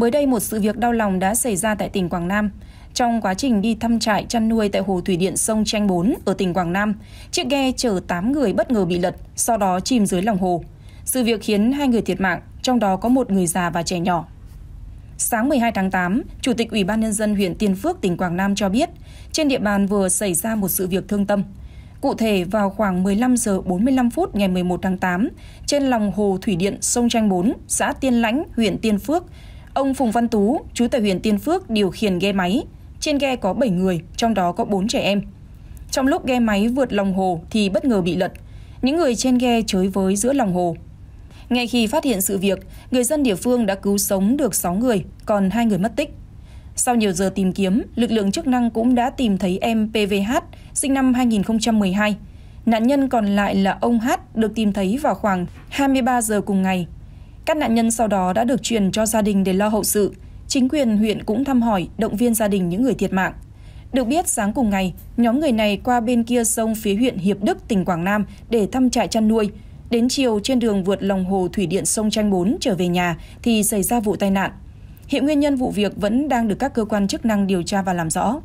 Mới đây một sự việc đau lòng đã xảy ra tại tỉnh Quảng Nam. Trong quá trình đi thăm trại chăn nuôi tại hồ thủy điện sông Tranh 4 ở tỉnh Quảng Nam, chiếc ghe chở 8 người bất ngờ bị lật, sau đó chìm dưới lòng hồ. Sự việc khiến hai người thiệt mạng, trong đó có một người già và trẻ nhỏ. Sáng 12 tháng 8, Chủ tịch Ủy ban nhân dân huyện Tiên Phước tỉnh Quảng Nam cho biết, trên địa bàn vừa xảy ra một sự việc thương tâm. Cụ thể vào khoảng 15 giờ 45 phút ngày 11 tháng 8, trên lòng hồ thủy điện sông Tranh 4, xã Tiên Lãnh, huyện Tiên Phước, Ông Phùng Văn Tú, chú tại huyện Tiên Phước điều khiển ghe máy. Trên ghe có 7 người, trong đó có 4 trẻ em. Trong lúc ghe máy vượt lòng hồ thì bất ngờ bị lật. Những người trên ghe chới với giữa lòng hồ. Ngay khi phát hiện sự việc, người dân địa phương đã cứu sống được 6 người, còn hai người mất tích. Sau nhiều giờ tìm kiếm, lực lượng chức năng cũng đã tìm thấy em PVH, sinh năm 2012. Nạn nhân còn lại là ông H được tìm thấy vào khoảng 23 giờ cùng ngày các nạn nhân sau đó đã được truyền cho gia đình để lo hậu sự. Chính quyền huyện cũng thăm hỏi, động viên gia đình những người thiệt mạng. Được biết, sáng cùng ngày, nhóm người này qua bên kia sông phía huyện Hiệp Đức, tỉnh Quảng Nam để thăm trại chăn nuôi. Đến chiều trên đường vượt lòng hồ thủy điện sông Tranh 4 trở về nhà thì xảy ra vụ tai nạn. Hiện nguyên nhân vụ việc vẫn đang được các cơ quan chức năng điều tra và làm rõ.